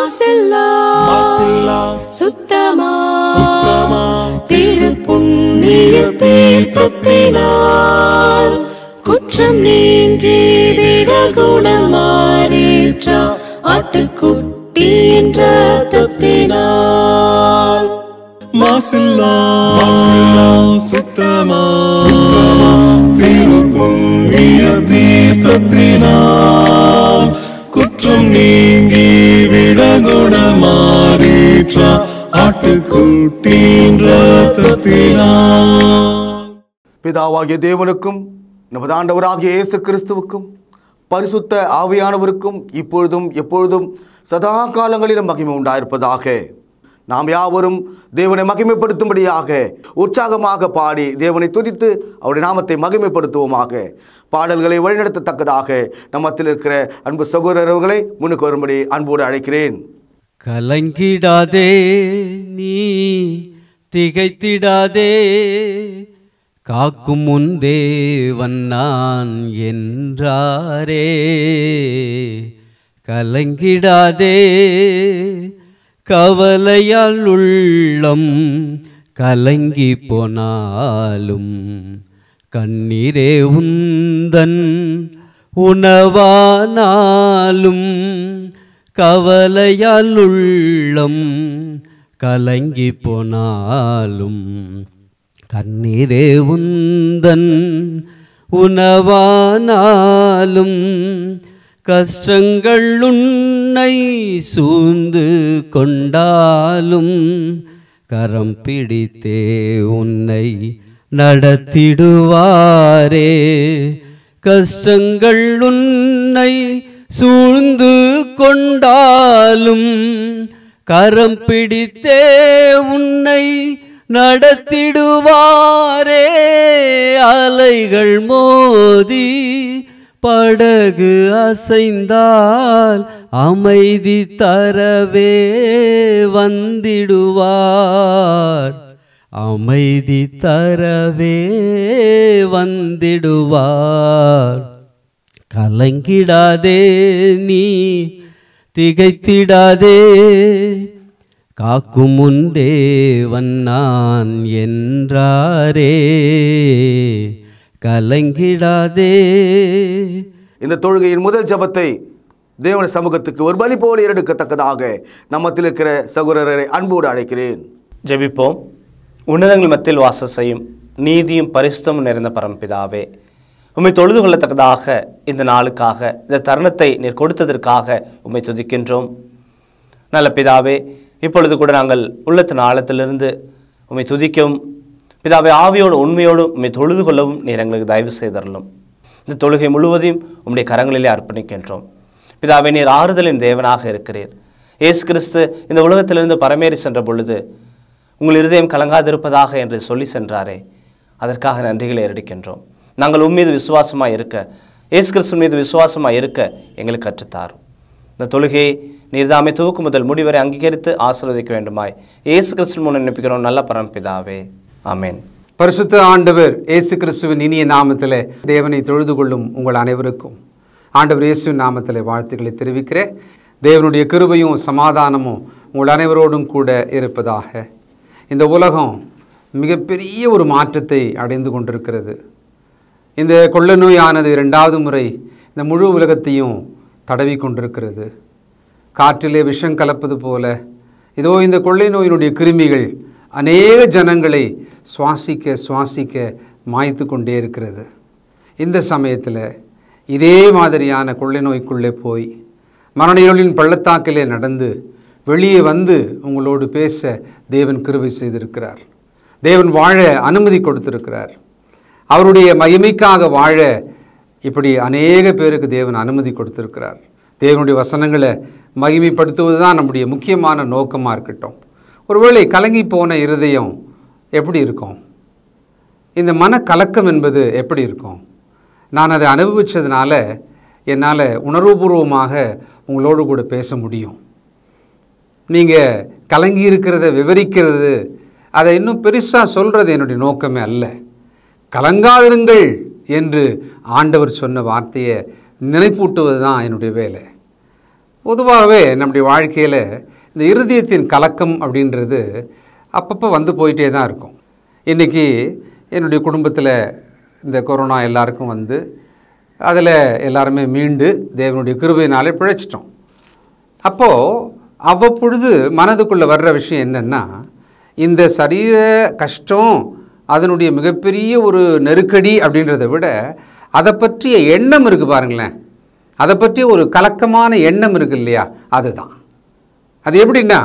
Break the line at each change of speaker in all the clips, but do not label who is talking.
மாசில்லா மாசில்லா சுத்தமா சுத்தமா திரு புண்ணிய தீர்த்தத்தினால் குற்றம் நீங்கிட குணம் மாறிற்றா ஆட்டுக்குட்டி என்ற தத்தினால் மாசில்லா மாசில்லா சுத்தமா சுத்தமா திரு புண்ணிய தீர்த்தத்தினால் தோஷம் நீங்கி விட குணமாறீற்றா ஆட்டுக்குட்டின்
ரத்தத்தினா பிதாவாகிய தேவனுக்கும் நமது ஆண்டவராகிய இயேசு கிறிஸ்துவுக்கும் பரிசுத்த ஆவியானவருக்கும் இப்பொழுதும் எப்பொழுதும் சதா காலங்களிலும் மகிமை உண்டாயிருப்பதாக நாம் யாவரும் தேவனை மகிமைப்படுத்தும்படியாக உற்சாகமாக பாடி தேவனை துதித்து அவருடைய நாமத்தை மகிமைப்படுத்துவோமாக பாடல்களை வழிநடத்தத்தக்கதாக நம்மத்தில் இருக்கிற அன்பு சகோதரர்களை முன்னுக்கு வரும்படி அன்போடு அழைக்கிறேன்
கலங்கிடாதே நீ திகைத்திடாதே காக்கும் முன் தேவன் நான் என்றாரே கலங்கிடாதே கவலையால் உள்ளம் கலங்கி போனாலும் கண்ணீரே உந்தன் உணவானாலும் கவலையால் உள்ளம் கலங்கி போனாலும் கண்ணீரே உந்தன் உணவானாலும் கஷ்டங்கள் உன்னை சூழ்ந்து கொண்டாலும் கரம் பிடித்தே உன்னை நடத்திடுவாரே கஷ்டங்கள் உன்னை சூழ்ந்து கொண்டாலும் கரம் பிடித்தே உன்னை நடத்திடுவாரே அலைகள் மோதி படகு அசைந்தால் அமைதி தரவே வந்திடுவார் அமைதி தரவே வந்திடுவார் கலங்கிடாதே நீ திகைத்திடாதே காக்கும் முன் தேவன் நான் என்றாரே கலங்கிடாதே
இந்த தொழுகையின் முதல் ஜபத்தை தேவன சமூகத்துக்கு ஒரு பலி போல ஏறெடுக்கத்தக்கதாக
நம்மத்தில் இருக்கிற சகோதரரை அன்போடு அழைக்கிறேன் ஜெபிப்போம் உன்னதங்கள் மத்தியில் வாச செய்யும் நீதியும் பரிசுத்தமும் நிறைந்த பரம்பிதாவே உண்மை தொழுது கொள்ளத்தக்கதாக இந்த நாளுக்காக இந்த தருணத்தை நீர் கொடுத்ததற்காக உண்மை துதிக்கின்றோம் நல்ல பிதாவே இப்பொழுது கூட நாங்கள் உள்ளத்தின் ஆழத்திலிருந்து உம்மை துதிக்கும் பிதாவை ஆவியோடு உண்மையோடு உண்மை தொழுது கொள்ளவும் நீர் எங்களுக்கு தயவு செய்தரலும் இந்த தொழுகை முழுவதையும் உம்முடைய கரங்களிலே அர்ப்பணிக்கின்றோம் பிதாவை நீர் ஆறுதலின் தேவனாக இருக்கிறீர் ஏசு கிறிஸ்து இந்த உலகத்திலிருந்து பரமேறி சென்ற பொழுது உங்கள் இருதயம் கலங்காதிருப்பதாக என்று சொல்லி சென்றாரே அதற்காக நன்றிகளை ஏறடிக்கின்றோம் நாங்கள் உம்மீது விசுவாசமாக இருக்க ஏசு கிறிஸ்து மீது விசுவாசமாக இருக்க எங்களுக்கு கற்றுத்தாரும் இந்த தொழுகையை நீர்தாமை துவக்கு முதல் முடிவரை அங்கீகரித்து ஆசிர்வதிக்க வேண்டுமாய் ஏசு கிறிஸ்து மூலம் நினைப்பிக்கிறோம் நல்ல பரம்பிதாவே ஆமேன் பரிசுத்த ஆண்டவர்
இயேசு கிறிஸ்துவின்
இனிய நாமத்தில்
தேவனை தொழுது கொள்ளும் உங்கள் அனைவருக்கும் ஆண்டவர் இயேசுவின் நாமத்தில் வாழ்த்துக்களை தெரிவிக்கிறேன் தேவனுடைய கிருபையும் சமாதானமும் உங்கள் அனைவரோடும் கூட இருப்பதாக இந்த உலகம் மிகப்பெரிய ஒரு மாற்றத்தை அடைந்து கொண்டிருக்கிறது இந்த கொள்ள நோயானது ரெண்டாவது முறை இந்த முழு உலகத்தையும் தடவி கொண்டிருக்கிறது காற்றிலே விஷம் கலப்பது போல இதோ இந்த கொள்ளை நோயினுடைய கிருமிகள் அநேக ஜனங்களை சுவாசிக்க சுவாசிக்க மாய்த்து கொண்டே இருக்கிறது இந்த சமயத்தில் இதே மாதிரியான கொள்ளை நோய்க்குள்ளே போய் மரணியலின் பள்ளத்தாக்கிலே நடந்து வெளியே வந்து உங்களோடு பேச தேவன் கிருபை செய்திருக்கிறார் தேவன் வாழ அனுமதி கொடுத்திருக்கிறார் அவருடைய மகிமைக்காக வாழ இப்படி அநேக பேருக்கு தேவன் அனுமதி கொடுத்திருக்கிறார் தேவனுடைய வசனங்களை மகிமைப்படுத்துவது தான் நம்முடைய முக்கியமான நோக்கமாக இருக்கட்டும் ஒருவேளை கலங்கி போன இருதயம் எப்படி இருக்கும் இந்த மனக்கலக்கம் என்பது எப்படி இருக்கும் நான் அதை அனுபவித்ததுனால என்னால் உணர்வுபூர்வமாக உங்களோடு கூட பேச முடியும் நீங்கள் கலங்கி இருக்கிறத விவரிக்கிறது அதை இன்னும் பெருசாக சொல்கிறது என்னுடைய நோக்கமே அல்ல கலங்காதிருங்கள் என்று ஆண்டவர் சொன்ன வார்த்தையை நினைப்பூட்டுவது தான் என்னுடைய வேலை பொதுவாகவே நம்முடைய வாழ்க்கையில் இந்த இருதயத்தின் கலக்கம் அப்படின்றது அப்பப்போ வந்து போயிட்டே தான் இருக்கும் இன்றைக்கி என்னுடைய குடும்பத்தில் இந்த கொரோனா எல்லாருக்கும் வந்து அதில் எல்லாருமே மீண்டு தேவனுடைய கிருபையினாலே பிழைச்சிட்டோம் அப்போது அவ்வப்பொழுது மனதுக்குள்ளே வர்ற விஷயம் என்னென்னா இந்த சரீர கஷ்டம் அதனுடைய மிகப்பெரிய ஒரு நெருக்கடி அப்படின்றத விட அதை பற்றிய எண்ணம் இருக்குது பாருங்களேன் அதை பற்றிய ஒரு கலக்கமான எண்ணம் இருக்குது இல்லையா அதுதான் அது எப்படின்னா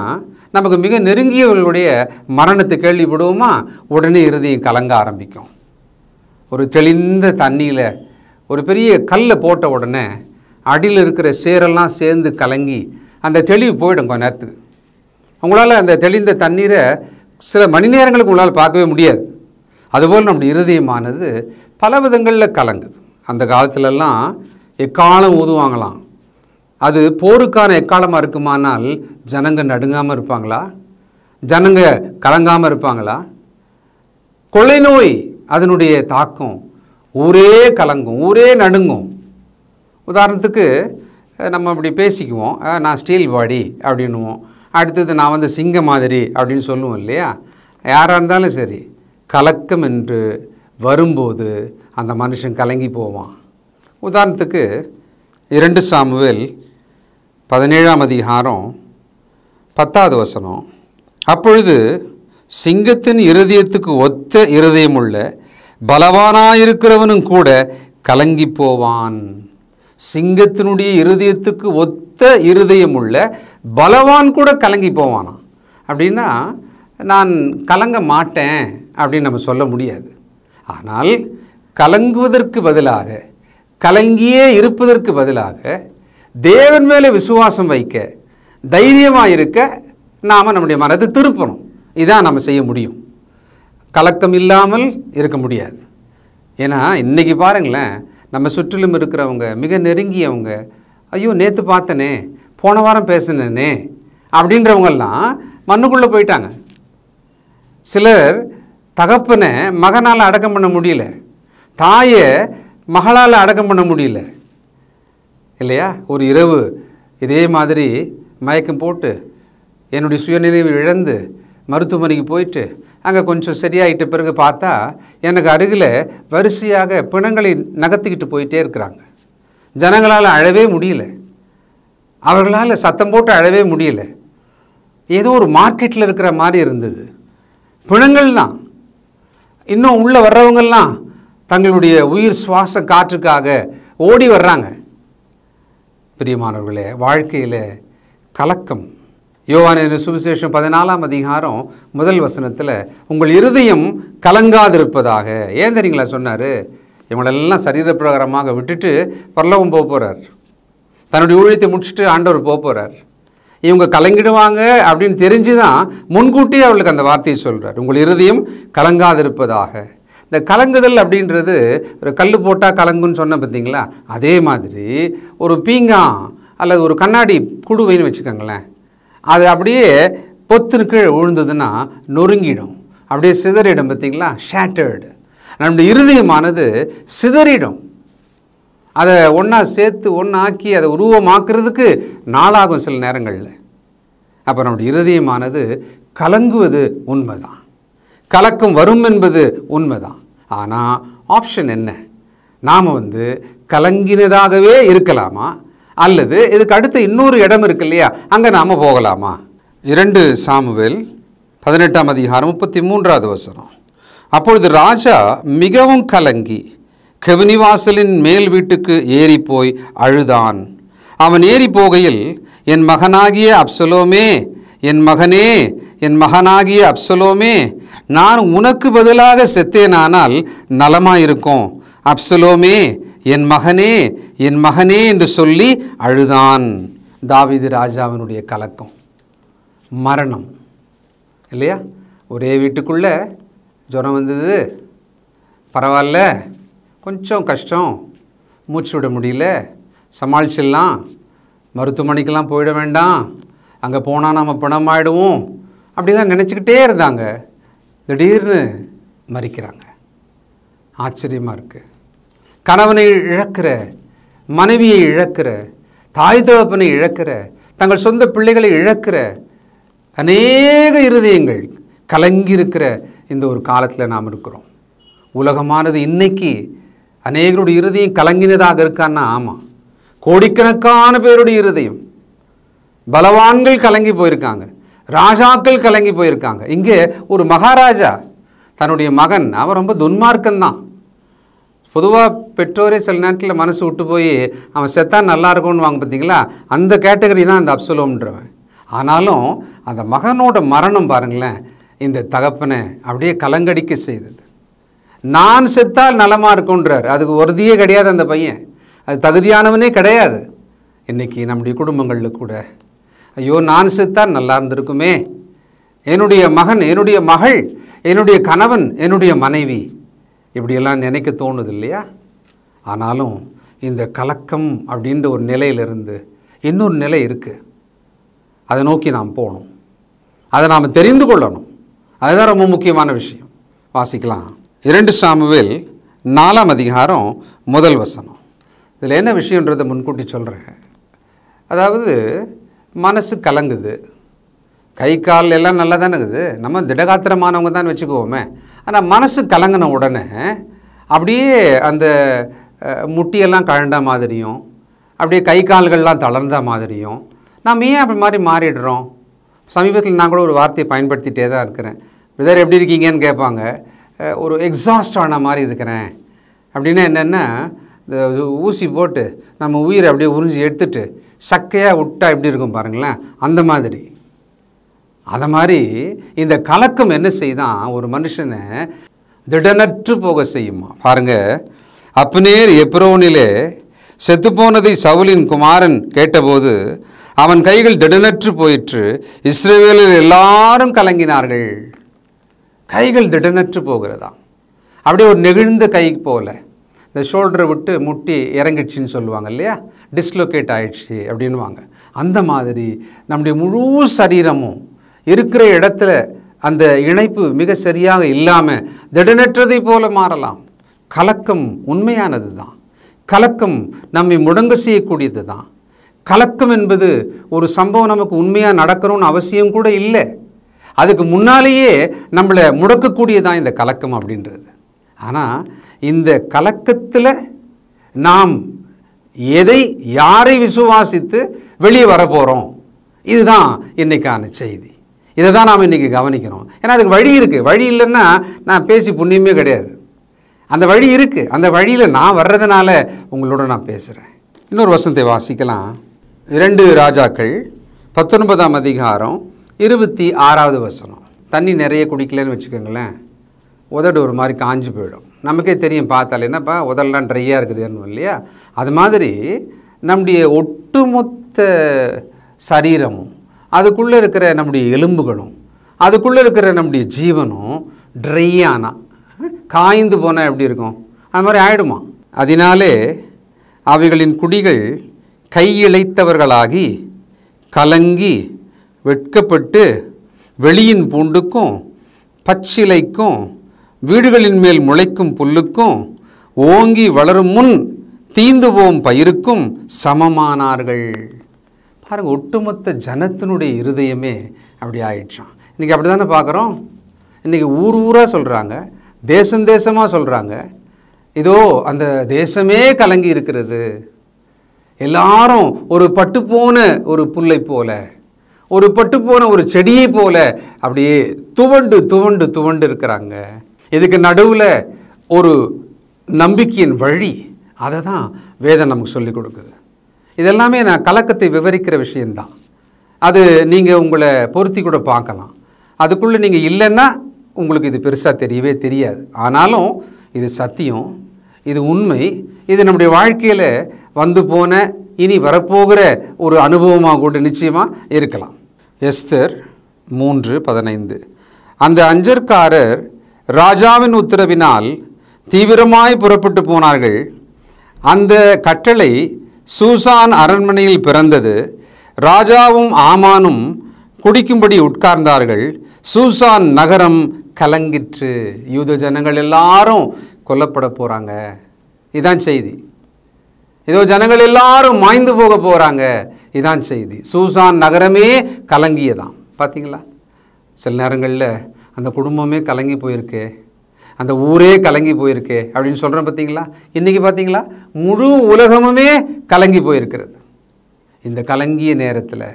நமக்கு மிக நெருங்கியவர்களுடைய மரணத்தை கேள்விப்படுவோமா உடனே இறுதியும் கலங்க ஆரம்பிக்கும் ஒரு தெளிந்த தண்ணியில் ஒரு பெரிய கல்லை போட்ட உடனே அடியில் இருக்கிற சேரெல்லாம் சேர்ந்து கலங்கி அந்த தெளிவு போயிடும் கொஞ்ச நேரத்துக்கு உங்களால் அந்த தெளிந்த தண்ணீரை சில மணி நேரங்களுக்கு உங்களால் பார்க்கவே முடியாது அதுபோல் நம்முடைய இருதயமானது பல விதங்களில் கலங்குது அந்த காலத்திலலாம் எக்காலம் ஊதுவாங்களாம் அது போருக்கான எக்காலமாக இருக்குமானால் ஜனங்க நடுங்காமல் இருப்பாங்களா ஜனங்க கலங்காமல் இருப்பாங்களா கொள்ளை நோய் அதனுடைய தாக்கம் ஊரே கலங்கும் ஊரே நடுங்கும் உதாரணத்துக்கு நம்ம இப்படி பேசிக்குவோம் நான் ஸ்டீல் பாடி அப்படின்னுவோம் அடுத்தது நான் வந்து சிங்க மாதிரி அப்படின்னு சொல்லுவோம் இல்லையா யாராக இருந்தாலும் சரி கலக்கம் என்று வரும்போது அந்த மனுஷன் கலங்கி போவான் உதாரணத்துக்கு இரண்டு சாமுவேல் பதினேழாம் அதிகாரம் பத்தாவது வசனம் அப்பொழுது சிங்கத்தின் இருதயத்துக்கு ஒத்த இருதயமுள்ள பலவானாயிருக்கிறவனும் கூட கலங்கி போவான் சிங்கத்தினுடைய இருதயத்துக்கு ஒத்த இருதயமுள்ள பலவான் கூட கலங்கி போவானா அப்படின்னா நான் கலங்க மாட்டேன் அப்படின்னு நம்ம சொல்ல முடியாது ஆனால் கலங்குவதற்கு பதிலாக கலங்கியே இருப்பதற்கு பதிலாக தேவன் மேலே விசுவாசம் வைக்க தைரியமாக இருக்க நாம் நம்முடைய மனதை திருப்பணும் இதான் நம்ம செய்ய முடியும் கலக்கம் இல்லாமல் இருக்க முடியாது ஏன்னா இன்றைக்கி பாருங்களேன் நம்ம சுற்றிலும் இருக்கிறவங்க மிக நெருங்கியவங்க ஐயோ நேற்று பார்த்தனே போன வாரம் பேசினேனே அப்படின்றவங்கெல்லாம் மண்ணுக்குள்ளே போயிட்டாங்க சிலர் தகப்பனை மகனால் அடக்கம் பண்ண முடியல தாயை மகளால் அடக்கம் பண்ண முடியல இல்லையா ஒரு இரவு இதே மாதிரி மயக்கம் போட்டு என்னுடைய சுயநிலைவு இழந்து மருத்துவமனைக்கு போயிட்டு அங்கே கொஞ்சம் சரியாயிட்ட பிறகு பார்த்தா எனக்கு அருகில் வரிசையாக பிணங்களை நகர்த்திக்கிட்டு போயிட்டே இருக்கிறாங்க ஜனங்களால் அழவே முடியல அவர்களால் சத்தம் போட்டு அழவே முடியல ஏதோ ஒரு மார்க்கெட்டில் இருக்கிற மாதிரி இருந்தது பிணங்கள் தான் இன்னும் உள்ளே வர்றவங்கள்லாம் தங்களுடைய உயிர் சுவாச காற்றுக்காக ஓடி வர்றாங்க பிரியமானவர்களே வாழ்க்கையில் கலக்கம் யோவானின் சுவிசேஷம் பதினாலாம் அதிகாரம் முதல் வசனத்தில் உங்கள் இருதயம் கலங்காதிருப்பதாக ஏன் தெரியுங்களா சொன்னார் இவங்களெல்லாம் சரீரப்பிரகாரமாக விட்டுட்டு பரலவம் போக போகிறார் தன்னுடைய ஊழியத்தை முடிச்சுட்டு ஆண்டவர் போக போகிறார் இவங்க கலங்கிடுவாங்க அப்படின்னு தெரிஞ்சு தான் முன்கூட்டியே அவளுக்கு அந்த வார்த்தையை சொல்கிறார் உங்கள் இருதயம் கலங்காதிருப்பதாக இந்த கலங்குதல் அப்படின்றது ஒரு கல் போட்டால் கலங்குன்னு சொன்ன பார்த்தீங்களா அதே மாதிரி ஒரு பீங்கான் அல்லது ஒரு கண்ணாடி குடுவைன்னு வச்சுக்கோங்களேன் அது அப்படியே பொத்துன்னு கீழே விழுந்ததுன்னா நொறுங்கிடும் அப்படியே சிதறிடும் பார்த்தீங்களா ஷேட்டர்டு நம்முடைய இருதயமானது சிதறிடும் அதை ஒன்றா சேர்த்து ஒன்றாக்கி அதை உருவமாக்குறதுக்கு நாளாகும் சில நேரங்களில் அப்போ நம்முடைய இருதயமானது கலங்குவது உண்மைதான் கலக்கம் வரும் என்பது உண்மைதான் ஆனால் ஆப்ஷன் என்ன நாம் வந்து கலங்கினதாகவே இருக்கலாமா அல்லது இதுக்கு அடுத்து இன்னொரு இடம் இருக்கு இல்லையா அங்கே நாம் போகலாமா இரண்டு சாமுவேல் பதினெட்டாம் அதிகாரம் முப்பத்தி மூன்றாவது வசனம் அப்பொழுது ராஜா மிகவும் கலங்கி கெவினிவாசலின் மேல் வீட்டுக்கு ஏறி போய் அழுதான் அவன் ஏறி போகையில் என் மகனாகிய அப்சலோமே என் மகனே என் மகனாகிய அப்சலோமே நான் உனக்கு பதிலாக செத்தேனானால் நலமாயிருக்கும் அப்சலோமே என் மகனே என் மகனே என்று சொல்லி அழுதான் தாவிது ராஜாவினுடைய கலக்கம் மரணம் இல்லையா ஒரே வீட்டுக்குள்ளே ஜுரம் வந்தது பரவாயில்ல கொஞ்சம் கஷ்டம் மூச்சு விட முடியல சமாளிச்சிடலாம் மருத்துவமனைக்கெல்லாம் போயிட வேண்டாம் அங்கே போனால் நம்ம ஆகிடுவோம் அப்படிலாம் நினச்சிக்கிட்டே இருந்தாங்க திடீர்னு மறிக்கிறாங்க ஆச்சரியமாக இருக்குது கணவனை இழக்கிற மனைவியை இழக்கிற தாய் தகப்பனை இழக்கிற தங்கள் சொந்த பிள்ளைகளை இழக்கிற அநேக இருதயங்கள் கலங்கி இருக்கிற இந்த ஒரு காலத்தில் நாம் இருக்கிறோம் உலகமானது இன்னைக்கு அநேகருடைய இருதயம் கலங்கினதாக இருக்கான்னா ஆமாம் கோடிக்கணக்கான பேருடைய இருதயம் பலவான்கள் கலங்கி போயிருக்காங்க ராஜாக்கள் கலங்கி போயிருக்காங்க இங்கே ஒரு மகாராஜா தன்னுடைய மகன் அவன் ரொம்ப துன்மார்க்கம்தான் பொதுவாக பெற்றோரே சில நேரத்தில் மனசு விட்டு போய் அவன் செத்தா நல்லா இருக்கும்னு வாங்க பார்த்தீங்களா அந்த கேட்டகரி தான் அந்த அப்சுலோம்ன்றவன் ஆனாலும் அந்த மகனோட மரணம் பாருங்களேன் இந்த தகப்பனை அப்படியே கலங்கடிக்க செய்தது நான் செத்தால் நலமாக இருக்குன்றார் அதுக்கு உறுதியே கிடையாது அந்த பையன் அது தகுதியானவனே கிடையாது இன்றைக்கி நம்முடைய குடும்பங்களில் கூட ஐயோ நான் செத்தான் நல்லா இருந்திருக்குமே என்னுடைய மகன் என்னுடைய மகள் என்னுடைய கணவன் என்னுடைய மனைவி இப்படியெல்லாம் நினைக்க தோணுது இல்லையா ஆனாலும் இந்த கலக்கம் அப்படின்ற ஒரு நிலையிலிருந்து இன்னொரு நிலை இருக்குது அதை நோக்கி நாம் போகணும் அதை நாம் தெரிந்து கொள்ளணும் அதுதான் ரொம்ப முக்கியமான விஷயம் வாசிக்கலாம் இரண்டு சாமுவில் நாலாம் அதிகாரம் முதல் வசனம் இதில் என்ன விஷயன்றதை முன்கூட்டி சொல்கிறேன் அதாவது மனசு கலங்குது கை கால் எல்லாம் நல்லா தானே இருக்குது நம்ம திடகாத்திரமானவங்க தான் வச்சுக்குவோமே ஆனால் மனசு கலங்கின உடனே அப்படியே அந்த முட்டியெல்லாம் கழண்ட மாதிரியும் அப்படியே கை கால்கள்லாம் தளர்ந்த மாதிரியும் நாம் ஏன் அப்படி மாதிரி மாறிடுறோம் சமீபத்தில் நான் கூட ஒரு வார்த்தையை பயன்படுத்திகிட்டே தான் இருக்கிறேன் பிரதர் எப்படி இருக்கீங்கன்னு கேட்பாங்க ஒரு எக்ஸாஸ்ட் ஆன மாதிரி இருக்கிறேன் அப்படின்னா என்னென்னா இந்த ஊசி போட்டு நம்ம உயிரை அப்படியே உறிஞ்சி எடுத்துட்டு சக்கையாக விட்டா எப்படி இருக்கும் பாருங்களேன் அந்த மாதிரி அதை மாதிரி இந்த கலக்கம் என்ன செய்தான் ஒரு மனுஷனை திடனற்று போக செய்யுமா பாருங்க அப்பனேர் எப்ரோனிலே செத்துப்போனதை சவுலின் குமாரன் கேட்டபோது அவன் கைகள் திடநற்று போயிற்று இஸ்ரேவேலில் எல்லாரும் கலங்கினார்கள் கைகள் திடனற்று போகிறதா அப்படியே ஒரு நெகிழ்ந்த கை போகலை இந்த ஷோல்டரை விட்டு முட்டி இறங்கிடுச்சின்னு சொல்லுவாங்க இல்லையா டிஸ்லொகேட் ஆயிடுச்சு அப்படின்வாங்க அந்த மாதிரி நம்முடைய முழு சரீரமும் இருக்கிற இடத்துல அந்த இணைப்பு மிக சரியாக இல்லாமல் திடநற்றதை போல மாறலாம் கலக்கம் உண்மையானது தான் கலக்கம் நம்மை முடங்க செய்யக்கூடியது தான் கலக்கம் என்பது ஒரு சம்பவம் நமக்கு உண்மையாக நடக்கணும்னு அவசியம் கூட இல்லை அதுக்கு முன்னாலேயே நம்மளை முடக்கக்கூடியதான் இந்த கலக்கம் அப்படின்றது ஆனால் இந்த கலக்கத்தில் நாம் எதை யாரை விசுவாசித்து வெளியே வரப்போகிறோம் இதுதான் இன்றைக்கான செய்தி இதை தான் நாம் இன்றைக்கி கவனிக்கணும் ஏன்னா அதுக்கு வழி இருக்குது வழி இல்லைன்னா நான் பேசி புண்ணியமே கிடையாது அந்த வழி இருக்குது அந்த வழியில் நான் வர்றதுனால உங்களோட நான் பேசுகிறேன் இன்னொரு வசனத்தை வாசிக்கலாம் இரண்டு ராஜாக்கள் பத்தொன்பதாம் அதிகாரம் இருபத்தி ஆறாவது வசனம் தண்ணி நிறைய குடிக்கலன்னு வச்சுக்கோங்களேன் உதடு ஒரு மாதிரி காஞ்சி போயிடும் நமக்கே தெரியும் பார்த்தாலே என்னப்பா உதடெல்லாம் ட்ரையாக இருக்குதுன்னு இல்லையா அது மாதிரி நம்முடைய ஒட்டுமொத்த சரீரமும் அதுக்குள்ளே இருக்கிற நம்முடைய எலும்புகளும் அதுக்குள்ளே இருக்கிற நம்முடைய ஜீவனும் ட்ரையானா காய்ந்து போனால் எப்படி இருக்கும் அது மாதிரி ஆயிடுமா அதனாலே அவைகளின் குடிகள் கையிழைத்தவர்களாகி கலங்கி வெட்கப்பட்டு வெளியின் பூண்டுக்கும் பச்சிலைக்கும் வீடுகளின் மேல் முளைக்கும் புல்லுக்கும் ஓங்கி வளரும் முன் தீந்து போம் பயிருக்கும் சமமானார்கள் பாருங்கள் ஒட்டுமொத்த ஜனத்தினுடைய இருதயமே அப்படி ஆயிடுச்சான் இன்றைக்கி அப்படி தானே பார்க்குறோம் இன்றைக்கி ஊர் ஊராக சொல்கிறாங்க தேசம் தேசமாக சொல்கிறாங்க இதோ அந்த தேசமே கலங்கி இருக்கிறது எல்லாரும் ஒரு பட்டு போன ஒரு புல்லை போல ஒரு பட்டு போன ஒரு செடியை போல அப்படியே துவண்டு துவண்டு துவண்டு இருக்கிறாங்க இதுக்கு நடுவில் ஒரு நம்பிக்கையின் வழி அதை தான் வேதம் நமக்கு சொல்லிக் கொடுக்குது இதெல்லாமே நான் கலக்கத்தை விவரிக்கிற விஷயந்தான் அது நீங்கள் உங்களை பொருத்தி கூட பார்க்கலாம் அதுக்குள்ளே நீங்கள் இல்லைன்னா உங்களுக்கு இது பெருசாக தெரியவே தெரியாது ஆனாலும் இது சத்தியம் இது உண்மை இது நம்முடைய வாழ்க்கையில் வந்து போன இனி வரப்போகிற ஒரு அனுபவமாக கூட நிச்சயமாக இருக்கலாம் எஸ்தர் மூன்று பதினைந்து அந்த அஞ்சற்காரர் ராஜாவின் உத்தரவினால் தீவிரமாய் புறப்பட்டு போனார்கள் அந்த கட்டளை சூசான் அரண்மனையில் பிறந்தது ராஜாவும் ஆமானும் குடிக்கும்படி உட்கார்ந்தார்கள் சூசான் நகரம் கலங்கிற்று யூத ஜனங்கள் எல்லாரும் கொல்லப்பட போகிறாங்க இதான் செய்தி ஏதோ ஜனங்கள் எல்லாரும் மாய்ந்து போக போகிறாங்க இதான் செய்தி சூசான் நகரமே கலங்கியதான் பார்த்தீங்களா சில நேரங்களில் அந்த குடும்பமே கலங்கி போயிருக்கு அந்த ஊரே கலங்கி போயிருக்கு அப்படின்னு சொல்கிறேன் பார்த்தீங்களா இன்றைக்கி பார்த்தீங்களா முழு உலகமுமே கலங்கி போயிருக்கிறது இந்த கலங்கிய நேரத்தில்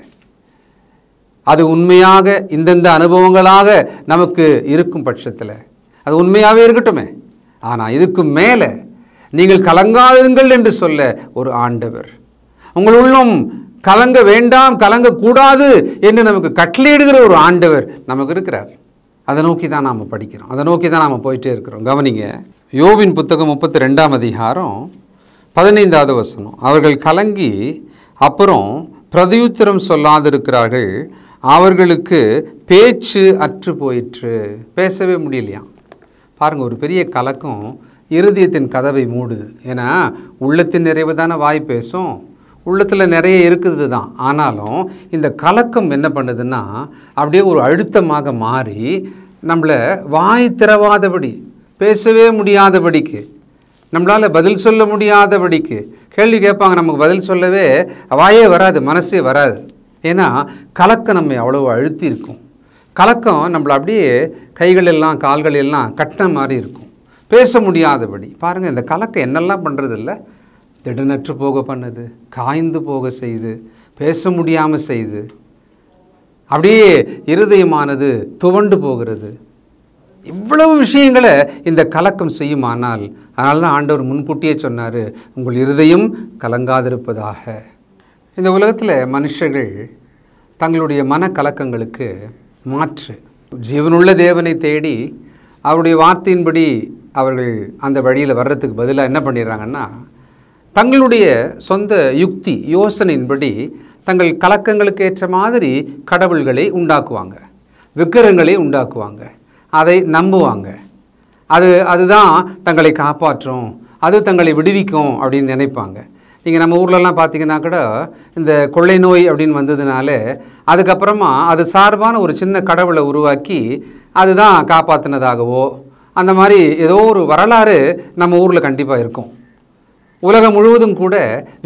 அது உண்மையாக இந்தந்த அனுபவங்களாக நமக்கு இருக்கும் பட்சத்தில் அது உண்மையாகவே இருக்கட்டுமே ஆனால் இதுக்கு மேலே நீங்கள் கலங்காதுங்கள் என்று சொல்ல ஒரு ஆண்டவர் உங்கள் உள்ளம் கலங்க வேண்டாம் கலங்கக்கூடாது என்று நமக்கு கட்டளையிடுகிற ஒரு ஆண்டவர் நமக்கு இருக்கிறார் அதை நோக்கி தான் நாம் படிக்கிறோம் அதை நோக்கி தான் நாம் போயிட்டே இருக்கிறோம் கவனிங்க யோவின் புத்தகம் முப்பத்தி ரெண்டாம் அதிகாரம் பதினைந்தாவது வசனம் அவர்கள் கலங்கி அப்புறம் பிரதியுத்திரம் சொல்லாதிருக்கிறார்கள் அவர்களுக்கு பேச்சு அற்று போயிற்று பேசவே முடியலையாம் பாருங்கள் ஒரு பெரிய கலக்கம் இருதயத்தின் கதவை மூடுது ஏன்னா உள்ளத்தின் நிறைவு தானே வாய் பேசும் உள்ளத்தில் நிறைய இருக்குது தான் ஆனாலும் இந்த கலக்கம் என்ன பண்ணுதுன்னா அப்படியே ஒரு அழுத்தமாக மாறி நம்மளை வாய் திறவாதபடி பேசவே முடியாதபடிக்கு நம்மளால் பதில் சொல்ல முடியாதபடிக்கு கேள்வி கேட்பாங்க நமக்கு பதில் சொல்லவே வாயே வராது மனசே வராது ஏன்னா கலக்கம் நம்ம அவ்வளோ அழுத்தி இருக்கும் கலக்கம் நம்மளை அப்படியே கைகள் எல்லாம் கால்கள் எல்லாம் கட்டின மாதிரி இருக்கும் பேச முடியாதபடி பாருங்கள் இந்த கலக்கம் என்னெல்லாம் பண்ணுறதில்ல திடனற்று போக பண்ணுது காய்ந்து போக செய்து பேச முடியாமல் செய்து அப்படியே இருதயமானது துவண்டு போகிறது இவ்வளவு விஷயங்களை இந்த கலக்கம் செய்யுமானால் அதனால தான் ஆண்டவர் முன்கூட்டியே சொன்னார் உங்கள் இருதயம் கலங்காதிருப்பதாக இந்த உலகத்தில் மனுஷர்கள் தங்களுடைய மன கலக்கங்களுக்கு மாற்று ஜீவனுள்ள தேவனை தேடி அவருடைய வார்த்தையின்படி அவர்கள் அந்த வழியில் வர்றதுக்கு பதிலாக என்ன பண்ணிடுறாங்கன்னா தங்களுடைய சொந்த யுக்தி யோசனையின்படி தங்கள் கலக்கங்களுக்கு ஏற்ற மாதிரி கடவுள்களை உண்டாக்குவாங்க விக்கிரங்களை உண்டாக்குவாங்க அதை நம்புவாங்க அது அதுதான் தங்களை காப்பாற்றும் அது தங்களை விடுவிக்கும் அப்படின்னு நினைப்பாங்க நீங்கள் நம்ம ஊர்லலாம் பார்த்தீங்கன்னா கூட இந்த கொள்ளை நோய் அப்படின்னு வந்ததுனால அதுக்கப்புறமா அது சார்பான ஒரு சின்ன கடவுளை உருவாக்கி அதுதான் காப்பாற்றினதாகவோ அந்த மாதிரி ஏதோ ஒரு வரலாறு நம்ம ஊரில் கண்டிப்பாக இருக்கும் உலகம் முழுவதும் கூட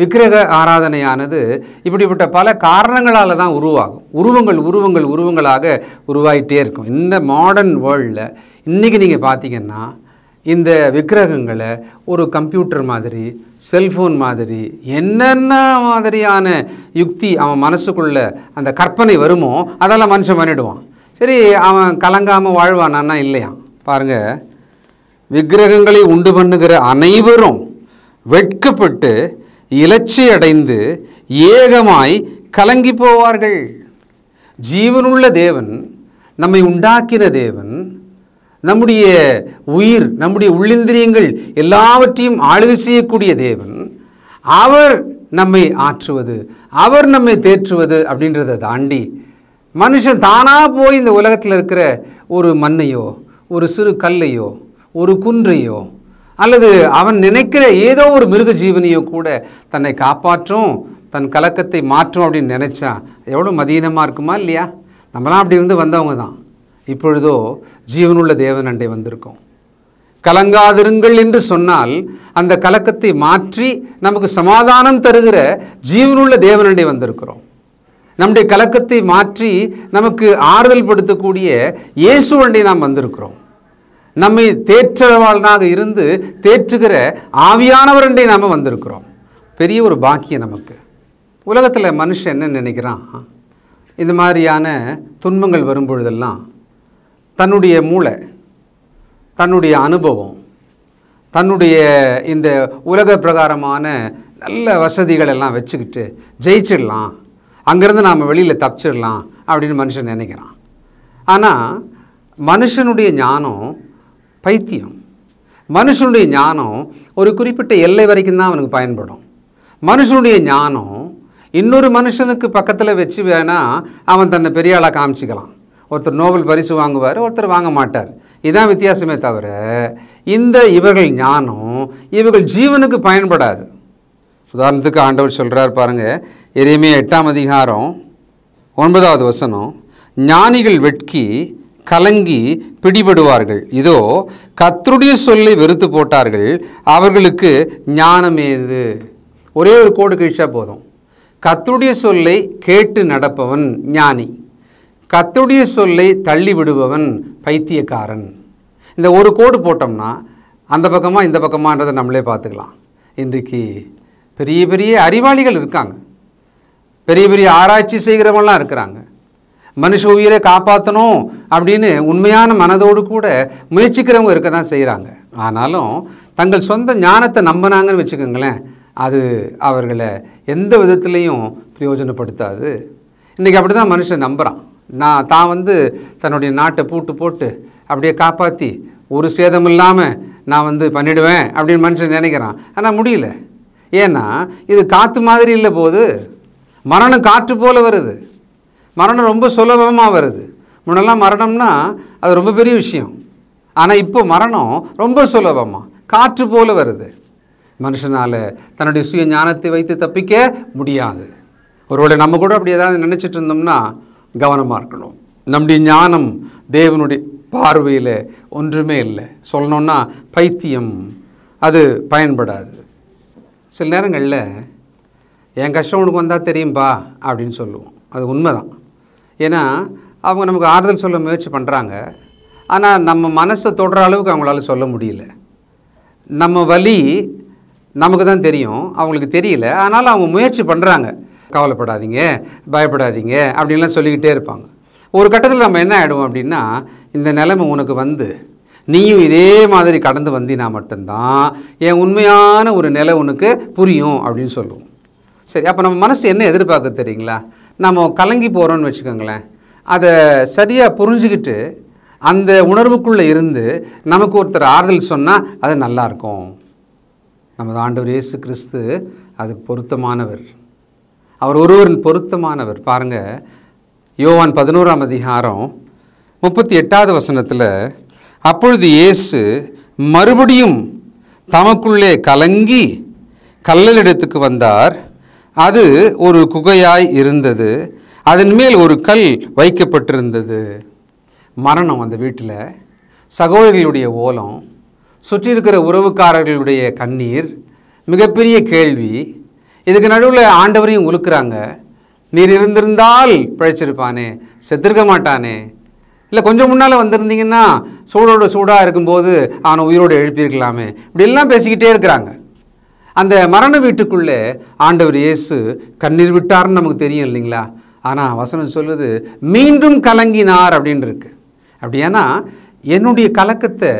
விக்கிரக ஆராதனையானது இப்படிப்பட்ட பல காரணங்களால் தான் உருவாகும் உருவங்கள் உருவங்கள் உருவங்களாக உருவாகிட்டே இருக்கும் இந்த மாடர்ன் வேர்ல்டில் இன்றைக்கி நீங்கள் பார்த்தீங்கன்னா இந்த விக்கிரகங்களை ஒரு கம்ப்யூட்டர் மாதிரி செல்ஃபோன் மாதிரி என்னென்ன மாதிரியான யுக்தி அவன் மனசுக்குள்ளே அந்த கற்பனை வருமோ அதெல்லாம் மனுஷன் பண்ணிடுவான் சரி அவன் கலங்காமல் வாழ்வானான்னா இல்லையா பாருங்கள் விக்கிரகங்களை உண்டு பண்ணுகிற அனைவரும் வெட்கப்பட்டு இலச்சி அடைந்து ஏகமாய் கலங்கி போவார்கள் ஜீவனுள்ள தேவன் நம்மை உண்டாக்கின தேவன் நம்முடைய உயிர் நம்முடைய உள்ளிந்திரியங்கள் எல்லாவற்றையும் ஆளுகை செய்யக்கூடிய தேவன் அவர் நம்மை ஆற்றுவது அவர் நம்மை தேற்றுவது அப்படின்றத தாண்டி மனுஷன் தானாக போய் இந்த உலகத்தில் இருக்கிற ஒரு மண்ணையோ ஒரு சிறு கல்லையோ ஒரு குன்றையோ அல்லது அவன் நினைக்கிற ஏதோ ஒரு மிருக ஜீவனியை கூட தன்னை காப்பாற்றும் தன் கலக்கத்தை மாற்றும் அப்படின்னு நினச்சா எவ்வளோ மதீனமாக இருக்குமா இல்லையா நம்மளாம் அப்படி இருந்து வந்தவங்க தான் இப்பொழுதோ ஜீவனுள்ள தேவன் அண்டை வந்திருக்கோம் கலங்காதிருங்கள் என்று சொன்னால் அந்த கலக்கத்தை மாற்றி நமக்கு சமாதானம் தருகிற ஜீவனுள்ள தேவனண்டை வந்திருக்கிறோம் நம்முடைய கலக்கத்தை மாற்றி நமக்கு ஆறுதல் படுத்தக்கூடிய இயேசுவண்டை நாம் வந்திருக்கிறோம் நம்மை தேற்றவாளனாக இருந்து தேற்றுகிற ஆவியானவரண்டே நாம் வந்திருக்கிறோம் பெரிய ஒரு பாக்கியம் நமக்கு உலகத்தில் மனுஷன் என்ன நினைக்கிறான் இந்த மாதிரியான துன்பங்கள் வரும்பொழுதெல்லாம் தன்னுடைய மூளை தன்னுடைய அனுபவம் தன்னுடைய இந்த உலக பிரகாரமான நல்ல வசதிகள் எல்லாம் வச்சுக்கிட்டு ஜெயிச்சிடலாம் அங்கேருந்து நாம் வெளியில் தப்பிச்சிடலாம் அப்படின்னு மனுஷன் நினைக்கிறான் ஆனால் மனுஷனுடைய ஞானம் பைத்தியம் மனுஷனுடைய ஞானம் ஒரு குறிப்பிட்ட எல்லை வரைக்கும் தான் அவனுக்கு பயன்படும் மனுஷனுடைய ஞானம் இன்னொரு மனுஷனுக்கு பக்கத்தில் வச்சு வேணால் அவன் தன்னை பெரிய ஆளாக காமிச்சிக்கலாம் ஒருத்தர் நோபல் பரிசு வாங்குவார் ஒருத்தர் வாங்க மாட்டார் இதான் வித்தியாசமே தவிர இந்த இவர்கள் ஞானம் இவர்கள் ஜீவனுக்கு பயன்படாது உதாரணத்துக்கு ஆண்டவர் சொல்கிறார் பாருங்கள் எதையுமே எட்டாம் அதிகாரம் ஒன்பதாவது வசனம் ஞானிகள் வெட்கி கலங்கி பிடிபடுவார்கள் இதோ கத்தருடைய சொல்லை வெறுத்து போட்டார்கள் அவர்களுக்கு ஞானம் ஏது ஒரே ஒரு கோடு கழிச்சா போதும் கத்தருடைய சொல்லை கேட்டு நடப்பவன் ஞானி கத்தருடைய சொல்லை தள்ளி விடுபவன் பைத்தியக்காரன் இந்த ஒரு கோடு போட்டோம்னா அந்த பக்கமாக இந்த பக்கமான்றதை நம்மளே பார்த்துக்கலாம் இன்றைக்கு பெரிய பெரிய அறிவாளிகள் இருக்காங்க பெரிய பெரிய ஆராய்ச்சி செய்கிறவங்களாம் இருக்கிறாங்க மனுஷ உயிரை காப்பாற்றணும் அப்படின்னு உண்மையான மனதோடு கூட முயற்சிக்கிறவங்க இருக்க தான் செய்கிறாங்க ஆனாலும் தங்கள் சொந்த ஞானத்தை நம்பினாங்கன்னு வச்சுக்கோங்களேன் அது அவர்களை எந்த விதத்துலேயும் பிரயோஜனப்படுத்தாது இன்றைக்கி அப்படி தான் மனுஷன் நம்புகிறான் நான் தான் வந்து தன்னுடைய நாட்டை பூட்டு போட்டு அப்படியே காப்பாற்றி ஒரு சேதம் இல்லாமல் நான் வந்து பண்ணிடுவேன் அப்படின்னு மனுஷன் நினைக்கிறான் ஆனால் முடியல ஏன்னா இது காற்று மாதிரி இல்லை போது மரணம் காற்று போல் வருது மரணம் ரொம்ப சுலபமாக வருது முன்னெல்லாம் மரணம்னா அது ரொம்ப பெரிய விஷயம் ஆனால் இப்போ மரணம் ரொம்ப சுலபமாக காற்று போல் வருது மனுஷனால் தன்னுடைய சுய ஞானத்தை வைத்து தப்பிக்க முடியாது ஒருவேளை நம்ம கூட அப்படி ஏதாவது நினச்சிட்டு இருந்தோம்னா கவனமாக இருக்கணும் நம்முடைய ஞானம் தேவனுடைய பார்வையில் ஒன்றுமே இல்லை சொல்லணுன்னா பைத்தியம் அது பயன்படாது சில நேரங்களில் என் கஷ்டம் உனக்கு வந்தால் தெரியும்பா அப்படின்னு சொல்லுவோம் அது உண்மைதான் ஏன்னா அவங்க நமக்கு ஆறுதல் சொல்ல முயற்சி பண்ணுறாங்க ஆனால் நம்ம மனசை தொடுற அளவுக்கு அவங்களால சொல்ல முடியல நம்ம வலி நமக்கு தான் தெரியும் அவங்களுக்கு தெரியல ஆனாலும் அவங்க முயற்சி பண்ணுறாங்க கவலைப்படாதீங்க பயப்படாதீங்க அப்படின்லாம் சொல்லிக்கிட்டே இருப்பாங்க ஒரு கட்டத்தில் நம்ம என்ன ஆகிடும் அப்படின்னா இந்த நிலைமை உனக்கு வந்து நீயும் இதே மாதிரி கடந்து வந்தினா மட்டும்தான் என் உண்மையான ஒரு நிலை உனக்கு புரியும் அப்படின்னு சொல்லுவோம் சரி அப்போ நம்ம மனசு என்ன எதிர்பார்க்க தெரியுங்களா நம்ம கலங்கி போகிறோன்னு வச்சுக்கோங்களேன் அதை சரியாக புரிஞ்சுக்கிட்டு அந்த உணர்வுக்குள்ளே இருந்து நமக்கு ஒருத்தர் ஆறுதல் சொன்னால் அது நல்லாயிருக்கும் நமது ஆண்டவர் இயேசு கிறிஸ்து அதுக்கு பொருத்தமானவர் அவர் ஒருவரின் பொருத்தமானவர் பாருங்கள் யோவான் பதினோராம் அதிகாரம் முப்பத்தி எட்டாவது வசனத்தில் அப்பொழுது இயேசு மறுபடியும் தமக்குள்ளே கலங்கி கல்லல் இடத்துக்கு வந்தார் அது ஒரு குகையாய் இருந்தது அதன் மேல் ஒரு கல் வைக்கப்பட்டிருந்தது மரணம் அந்த வீட்டில் சகோதரிகளுடைய ஓலம் சுற்றி இருக்கிற உறவுக்காரர்களுடைய கண்ணீர் மிகப்பெரிய கேள்வி இதுக்கு நடுவில் ஆண்டவரையும் உழுக்கிறாங்க நீர் இருந்திருந்தால் பிழைச்சிருப்பானே செத்திருக்க மாட்டானே இல்லை கொஞ்சம் முன்னால் வந்திருந்தீங்கன்னா சூடோட சூடாக இருக்கும்போது அவனை உயிரோடு எழுப்பியிருக்கலாமே இப்படியெல்லாம் பேசிக்கிட்டே இருக்கிறாங்க அந்த மரண வீட்டுக்குள்ளே ஆண்டவர் இயேசு கண்ணீர் விட்டார்னு நமக்கு தெரியும் இல்லைங்களா ஆனால் வசனம் சொல்லுது மீண்டும் கலங்கினார் அப்படின் இருக்கு அப்படியானா என்னுடைய கலக்கத்தை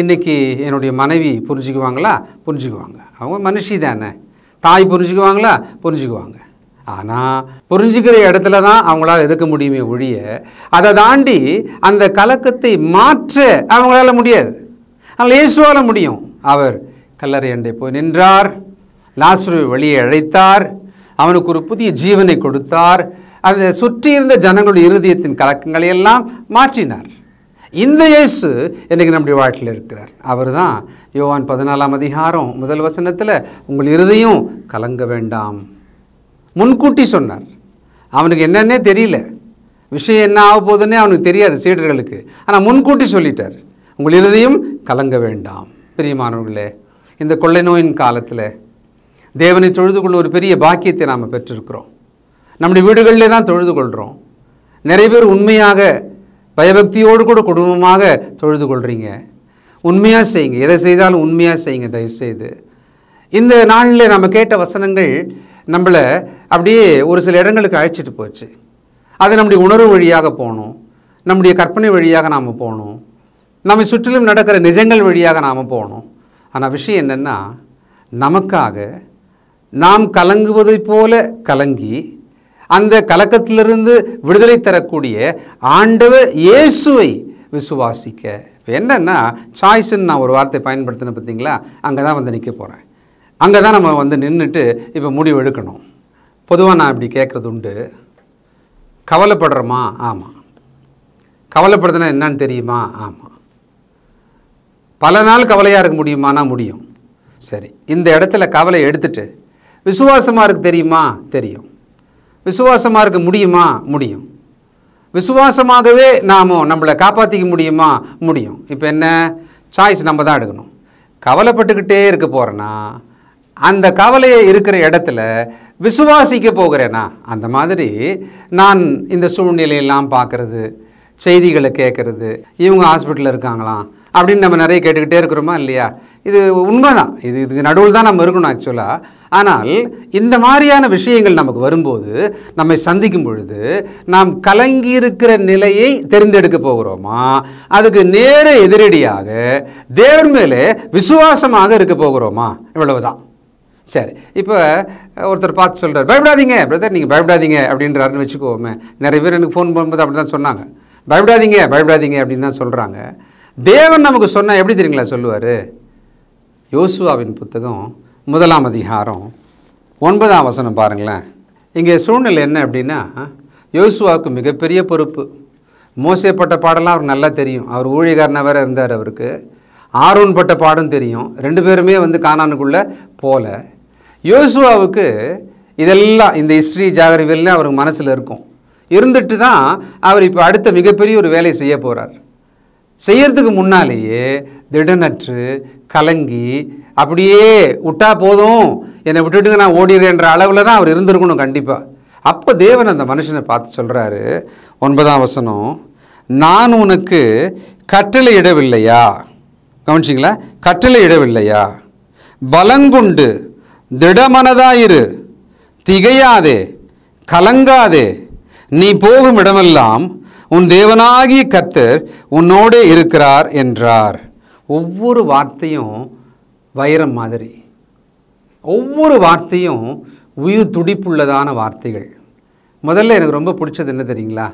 இன்றைக்கி என்னுடைய மனைவி புரிஞ்சுக்குவாங்களா புரிஞ்சுக்குவாங்க அவங்க மனுஷி தானே தாய் புரிஞ்சுக்குவாங்களா புரிஞ்சுக்குவாங்க ஆனால் புரிஞ்சுக்கிற இடத்துல தான் அவங்களால் எதிர்க்க முடியுமே ஒழிய அதை தாண்டி அந்த கலக்கத்தை மாற்ற அவங்களால முடியாது ஆனால் இயேசுவால் முடியும் அவர் கல்லறை அண்டை போய் நின்றார் லாசுருவை வெளியே அழைத்தார் அவனுக்கு ஒரு புதிய ஜீவனை கொடுத்தார் அந்த சுற்றியிருந்த ஜனங்களுடைய இருதயத்தின் கலக்கங்களை எல்லாம் மாற்றினார் இந்த இயேசு இன்றைக்கி நம்முடைய வாழ்க்கையில் இருக்கிறார் அவர் தான் யோவான் பதினாலாம் அதிகாரம் முதல் வசனத்தில் உங்கள் இருதையும் கலங்க வேண்டாம் முன்கூட்டி சொன்னார் அவனுக்கு என்னன்னே தெரியல விஷயம் என்ன ஆக போகுதுன்னே அவனுக்கு தெரியாது சீடர்களுக்கு ஆனால் முன்கூட்டி சொல்லிட்டார் உங்கள் இருதையும் கலங்க வேண்டாம் பிரியமானவர்களே இந்த கொள்ளை நோயின் காலத்தில் தேவனை தொழுது கொள்ள ஒரு பெரிய பாக்கியத்தை நாம் பெற்றிருக்கிறோம் நம்முடைய வீடுகளிலே தான் தொழுது கொள்கிறோம் நிறைய பேர் உண்மையாக பயபக்தியோடு கூட குடும்பமாக தொழுது கொள்கிறீங்க உண்மையாக செய்யுங்க எதை செய்தாலும் உண்மையாக செய்யுங்க தயவுசெய்து இந்த நாளில் நம்ம கேட்ட வசனங்கள் நம்மளை அப்படியே ஒரு சில இடங்களுக்கு அழைச்சிட்டு போச்சு அது நம்முடைய உணர்வு வழியாக போகணும் நம்முடைய கற்பனை வழியாக நாம் போகணும் நம்மை சுற்றிலும் நடக்கிற நிஜங்கள் வழியாக நாம் போகணும் ஆனால் விஷயம் என்னென்னா நமக்காக நாம் கலங்குவதைப் போல கலங்கி அந்த கலக்கத்திலிருந்து விடுதலை தரக்கூடிய ஆண்டவர் இயேசுவை விசுவாசிக்க என்னென்னா சாய்ஸுன்னு நான் ஒரு வார்த்தை பயன்படுத்தின பார்த்தீங்களா அங்கே தான் வந்து நிற்க போகிறேன் அங்கே தான் நம்ம வந்து நின்றுட்டு இப்போ முடிவு எடுக்கணும் பொதுவாக நான் இப்படி கேட்குறது உண்டு கவலைப்படுறோமா ஆமாம் கவலைப்படுதுன்னா என்னன்னு தெரியுமா ஆமாம் பல நாள் கவலையாக இருக்க முடியுமானா முடியும் சரி இந்த இடத்துல கவலை எடுத்துட்டு விசுவாசமாக இருக்கு தெரியுமா தெரியும் விசுவாசமாக இருக்க முடியுமா முடியும் விசுவாசமாகவே நாம் நம்மளை காப்பாற்றிக்க முடியுமா முடியும் இப்போ என்ன சாய்ஸ் நம்ம தான் எடுக்கணும் கவலைப்பட்டுக்கிட்டே இருக்க போகிறேன்னா அந்த கவலையை இருக்கிற இடத்துல விசுவாசிக்க போகிறேன்னா அந்த மாதிரி நான் இந்த சூழ்நிலையெல்லாம் பார்க்குறது செய்திகளை கேட்குறது இவங்க ஹாஸ்பிட்டலில் இருக்காங்களாம் அப்படின்னு நம்ம நிறைய கேட்டுக்கிட்டே இருக்கிறோமா இல்லையா இது உண்மைதான் இது இது நடுவில் தான் நம்ம இருக்கணும் ஆக்சுவலாக ஆனால் இந்த மாதிரியான விஷயங்கள் நமக்கு வரும்போது நம்மை சந்திக்கும் பொழுது நாம் கலங்கி இருக்கிற நிலையை தெரிந்தெடுக்க போகிறோமா அதுக்கு நேர எதிரடியாக தேவன் மேலே விசுவாசமாக இருக்க போகிறோமா இவ்வளவுதான் சரி இப்போ ஒருத்தர் பார்த்து சொல்கிறார் பயப்படாதீங்க பிரதர் நீங்கள் பயப்படாதீங்க அப்படின்றாருன்னு வச்சுக்கோமே நிறைய பேர் எனக்கு ஃபோன் பண்ணும்போது அப்படி தான் சொன்னாங்க பயப்படாதீங்க பயப்படாதீங்க அப்படின்னு தான் சொல்கிறாங்க தேவன் நமக்கு சொன்னால் எப்படி தெரியுங்களா சொல்லுவார் யோசுவாவின் புத்தகம் முதலாம் அதிகாரம் ஒன்பதாம் வசனம் பாருங்களேன் இங்கே சூழ்நிலை என்ன அப்படின்னா யோசுவாவுக்கு மிகப்பெரிய பொறுப்பு மோசப்பட்ட பாடெல்லாம் அவர் நல்லா தெரியும் அவர் ஊழியக்காரனாக வேறு இருந்தார் அவருக்கு ஆர்வன் பட்ட பாடம் தெரியும் ரெண்டு பேருமே வந்து காணானுக்குள்ளே போல யோசுவாவுக்கு இதெல்லாம் இந்த ஹிஸ்ட்ரி ஜாகிரவியெல்லாம் அவருக்கு மனசில் இருக்கும் இருந்துட்டு தான் அவர் இப்போ அடுத்த மிகப்பெரிய ஒரு வேலையை செய்ய போகிறார் செய்கிறதுக்கு முன்னாலேயே திடனற்று கலங்கி அப்படியே விட்டா போதும் என்னை விட்டுட்டு நான் ஓடிடுறேன்ற அளவில் தான் அவர் இருந்திருக்கணும் கண்டிப்பாக அப்போ தேவன் அந்த மனுஷனை பார்த்து சொல்கிறாரு ஒன்பதாம் வசனம் நான் உனக்கு கட்டளை இடவில்லையா கவனிச்சிங்களா கட்டளை இடவில்லையா பலங்குண்டு திடமனதாயிரு திகையாதே கலங்காதே நீ போகும் இடமெல்லாம் உன் தேவனாகிய கர்த்தர் உன்னோடே இருக்கிறார் என்றார் ஒவ்வொரு வார்த்தையும் வைரம் மாதிரி ஒவ்வொரு வார்த்தையும் உயிர் துடிப்புள்ளதான வார்த்தைகள் முதல்ல எனக்கு ரொம்ப பிடிச்சது என்ன தெரியுங்களா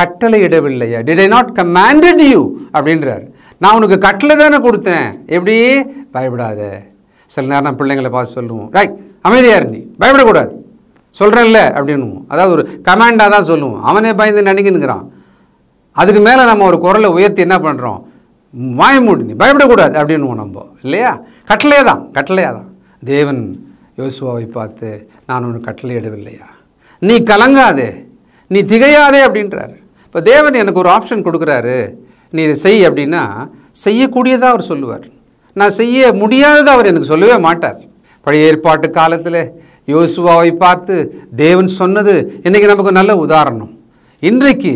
கட்டளை இடவில்லையா did I not commanded you அப்படின்றார் நான் உனக்கு கட்டளை தானே கொடுத்தேன் எப்படி பயப்படாத சில நேரம் நான் பிள்ளைங்களை பார்த்து சொல்லுவோம் ரைட் அமைதியாக நீ பயப்படக்கூடாது சொல்கிறேன்ல அப்படின்னு அதாவது ஒரு கமாண்டாக தான் சொல்லுவோம் அவனே பயந்து நினைக்கணுங்கிறான் அதுக்கு மேலே நம்ம ஒரு குரலை உயர்த்தி என்ன பண்ணுறோம் வாய மூடு நீ பயப்படக்கூடாது அப்படின்னு நம்ம இல்லையா கட்டளையே தான் கட்டளையாக தான் தேவன் யோசுவாவை பார்த்து நான் ஒன்று கட்டளையிடவில்லையா நீ கலங்காதே நீ திகையாதே அப்படின்றார் இப்போ தேவன் எனக்கு ஒரு ஆப்ஷன் கொடுக்குறாரு நீ இதை செய் அப்படின்னா செய்யக்கூடியதாக அவர் சொல்லுவார் நான் செய்ய முடியாததை அவர் எனக்கு சொல்லவே மாட்டார் பழைய ஏற்பாட்டு காலத்தில் யோசுவாவை பார்த்து தேவன் சொன்னது இன்றைக்கி நமக்கு நல்ல உதாரணம் இன்றைக்கு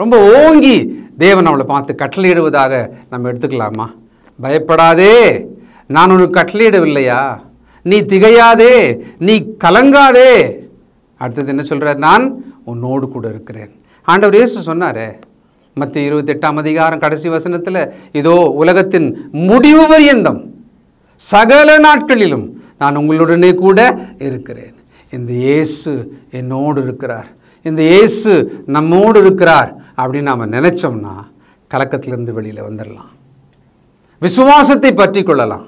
ரொம்ப ஓங்கி தேவன் அவளை பார்த்து கட்டளையிடுவதாக நம்ம எடுத்துக்கலாமா பயப்படாதே நான் உனக்கு கட்டளையிடவில்லையா நீ திகையாதே நீ கலங்காதே அடுத்தது என்ன சொல்கிறார் நான் உன்னோடு கூட இருக்கிறேன் ஆண்டவர் இயேசு சொன்னாரே மற்ற இருபத்தெட்டாம் அதிகாரம் கடைசி வசனத்தில் இதோ உலகத்தின் முடிவு பரியந்தம் சகல நாட்களிலும் நான் உங்களுடனே கூட இருக்கிறேன் இந்த இயேசு என்னோடு இருக்கிறார் இந்த இயேசு நம்மோடு இருக்கிறார் அப்படின்னு நாம் நினச்சோம்னா கலக்கத்திலிருந்து வெளியில் வந்துடலாம் விசுவாசத்தை பற்றி கொள்ளலாம்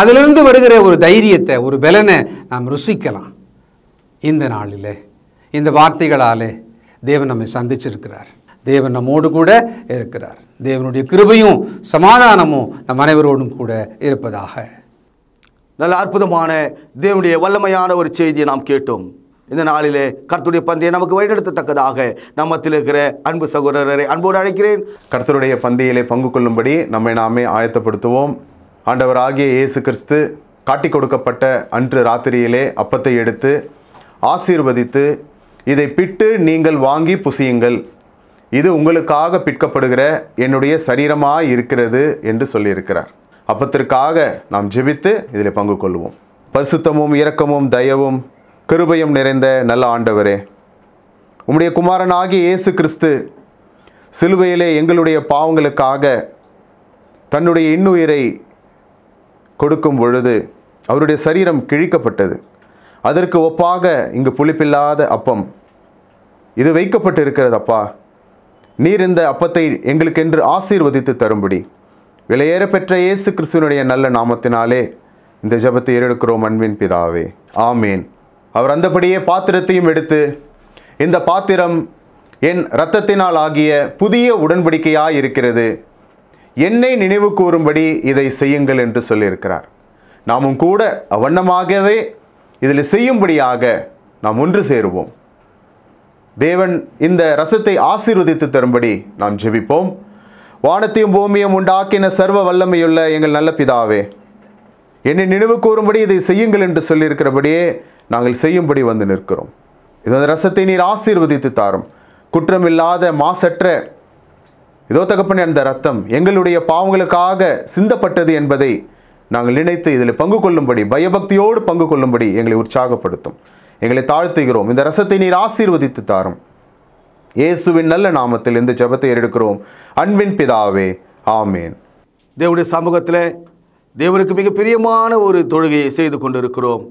அதிலிருந்து வருகிற ஒரு தைரியத்தை ஒரு பலனை நாம் ருசிக்கலாம் இந்த நாளில் இந்த வார்த்தைகளாலே தேவன் நம்மை சந்திச்சிருக்கிறார் தேவன் நம்மோடு கூட இருக்கிறார் தேவனுடைய கிருபையும் சமாதானமும் நம்
அனைவரோடும் கூட இருப்பதாக நல்ல அற்புதமான தேவனுடைய வல்லமையான ஒரு செய்தியை நாம் கேட்டோம் இந்த நாளிலே கர்த்தருடைய பந்தயம் நமக்கு வழிநடத்தத்தக்கதாக நம்மத்தில் இருக்கிற அன்பு சகோதரரை அன்போடு அழைக்கிறேன்
கர்த்தருடைய பந்தயிலே பங்கு கொள்ளும்படி நம்மை நாமே ஆயத்தப்படுத்துவோம் ஆண்டவர் ஆகிய இயேசு கிறிஸ்து காட்டி கொடுக்கப்பட்ட அன்று ராத்திரியிலே அப்பத்தை எடுத்து ஆசீர்வதித்து இதை பிட்டு நீங்கள் வாங்கி புசியுங்கள் இது உங்களுக்காக பிற்கப்படுகிற என்னுடைய சரீரமாக இருக்கிறது என்று சொல்லியிருக்கிறார் அப்பத்திற்காக நாம் ஜெபித்து இதில் பங்கு கொள்வோம் பரிசுத்தமும் இரக்கமும் தயவும் கிருபையும் நிறைந்த நல்ல ஆண்டவரே உம்முடைய குமாரனாகி இயேசு கிறிஸ்து சிலுவையிலே எங்களுடைய பாவங்களுக்காக தன்னுடைய இன்னுயிரை கொடுக்கும் பொழுது அவருடைய சரீரம் கிழிக்கப்பட்டது அதற்கு ஒப்பாக இங்கு புளிப்பில்லாத அப்பம் இது வைக்கப்பட்டு இருக்கிறது அப்பா நீர் இந்த அப்பத்தை எங்களுக்கென்று ஆசீர்வதித்து தரும்படி விலையேற பெற்ற இயேசு கிறிஸ்துவனுடைய நல்ல நாமத்தினாலே இந்த ஜபத்தை ஏறெடுக்கிறோம் அன்பின் பிதாவே ஆமேன் அவர் அந்தபடியே பாத்திரத்தையும் எடுத்து இந்த பாத்திரம் என் இரத்தத்தினால் ஆகிய புதிய உடன்படிக்கையாக இருக்கிறது என்னை நினைவு கூறும்படி இதை செய்யுங்கள் என்று சொல்லியிருக்கிறார் நாமும் கூட அவ்வண்ணமாகவே இதில் செய்யும்படியாக நாம் ஒன்று சேருவோம் தேவன் இந்த ரசத்தை ஆசீர்வதித்து தரும்படி நாம் ஜெபிப்போம் வானத்தையும் பூமியும் உண்டாக்கின சர்வ வல்லமையுள்ள எங்கள் நல்ல பிதாவே என்னை நினைவு கூறும்படி இதை செய்யுங்கள் என்று சொல்லியிருக்கிறபடியே நாங்கள் செய்யும்படி வந்து நிற்கிறோம் இது அந்த ரசத்தை நீர் ஆசீர்வதித்து தாரும் குற்றமில்லாத மாசற்ற இதோ தகப்பன் அந்த ரத்தம் எங்களுடைய பாவங்களுக்காக சிந்தப்பட்டது என்பதை நாங்கள் நினைத்து இதில் பங்கு கொள்ளும்படி பயபக்தியோடு பங்கு கொள்ளும்படி எங்களை உற்சாகப்படுத்தும் எங்களை தாழ்த்துகிறோம் இந்த ரசத்தை நீர் ஆசீர்வதித்து தாரும் இயேசுவின் நல்ல நாமத்தில் இந்த ஜபத்தை எடுக்கிறோம் அன்பின் பிதாவே ஆமேன்
தேவனுடைய சமூகத்தில் தேவனுக்கு மிக பிரியமான ஒரு தொழுகையை செய்து கொண்டிருக்கிறோம்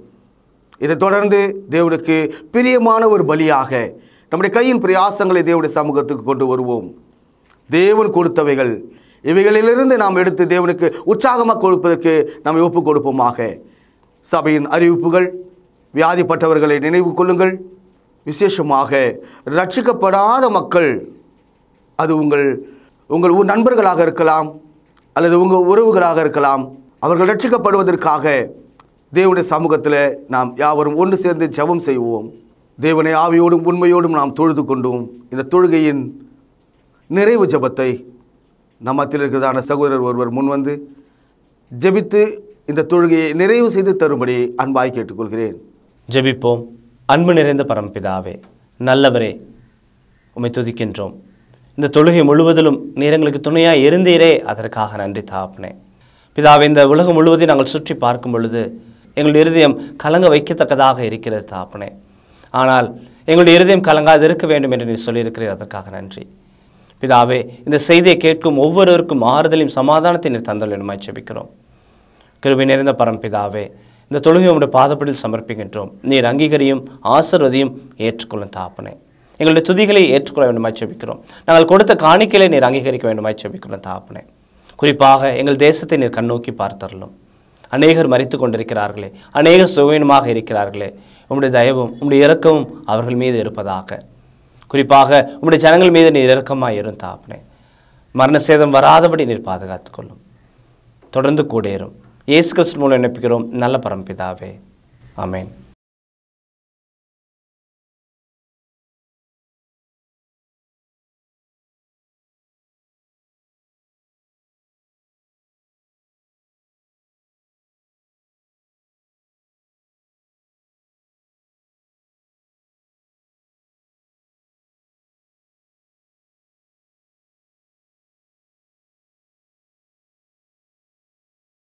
இதை தொடர்ந்து தேவனுக்கு பிரியமான ஒரு பலியாக நம்முடைய கையின் பிரயாசங்களை தேவனுடைய சமூகத்துக்கு கொண்டு வருவோம் தேவன் கொடுத்தவைகள் இவைகளிலிருந்து நாம் எடுத்து தேவனுக்கு உற்சாகமாக கொடுப்பதற்கு நாம் ஒப்புக் கொடுப்போமாக சபையின் அறிவிப்புகள் வியாதிப்பட்டவர்களை நினைவு கொள்ளுங்கள் விசேஷமாக ரட்சிக்கப்படாத மக்கள் அது உங்கள் உங்கள் நண்பர்களாக இருக்கலாம் அல்லது உங்கள் உறவுகளாக இருக்கலாம் அவர்கள் ரட்சிக்கப்படுவதற்காக தேவனுடைய சமூகத்தில் நாம் யாவரும் ஒன்று சேர்ந்து ஜபம் செய்வோம் தேவனை ஆவியோடும் உண்மையோடும் நாம் தொழுது கொண்டோம் இந்த தொழுகையின் நிறைவு ஜபத்தை நம்மத்தில் இருக்கிறதான சகோதரர் ஒருவர் முன்வந்து
ஜெபித்து இந்த தொழுகையை நிறைவு செய்து தரும்படி அன்பாய் கேட்டுக்கொள்கிறேன் ஜெபிப்போம் அன்பு நிறைந்த பரம்பிதாவே நல்லவரே உமை துதிக்கின்றோம் இந்த தொழுகை முழுவதிலும் நேரங்களுக்கு துணையாக இருந்தீரே அதற்காக நன்றி தாப்பினேன் பிதாவை இந்த உலகம் முழுவதையும் நாங்கள் சுற்றி பார்க்கும் பொழுது எங்களுடைய இருதயம் கலங்க வைக்கத்தக்கதாக இருக்கிறது தாப்பனே ஆனால் எங்களுடைய இருதயம் கலங்காது இருக்க வேண்டும் என்று நீ சொல்லியிருக்கிறீர் அதற்காக நன்றி பிதாவே இந்த செய்தியை கேட்கும் ஒவ்வொருவருக்கும் ஆறுதலையும் சமாதானத்தை நீர் தந்தலுமாய் செபிக்கிறோம் கிருபி நிறைந்த பரம் பிதாவே இந்த தொழுகை உடைய பாதப்படியில் சமர்ப்பிக்கின்றோம் நீர் அங்கீகரியும் ஆசிர்வதியும் ஏற்றுக்கொள்ளும் தாப்பனே எங்களுடைய துதிகளை ஏற்றுக்கொள்ள வேண்டுமாய் செபிக்கிறோம் நாங்கள் கொடுத்த காணிக்கையை நீர் அங்கீகரிக்க வேண்டுமாய் செபிக்கிறோம் தாப்பனே குறிப்பாக எங்கள் தேசத்தை நீர் கண்ணோக்கி பார்த்தரலும் அநேகர் மறித்து கொண்டிருக்கிறார்களே அநேகர் சுகவீனமாக இருக்கிறார்களே உம்முடைய தயவும் உம்முடைய இறக்கமும் அவர்கள் மீது இருப்பதாக குறிப்பாக உம்முடைய ஜனங்கள் மீது நீர் இறக்கமாக இருந்தாப்னே மரண சேதம் வராதபடி நீர் பாதுகாத்து கொள்ளும் தொடர்ந்து கூடேறும் இயேசு கிறிஸ்து மூலம் நினைப்புகிறோம் நல்ல பரம்பிதாவே அமேன்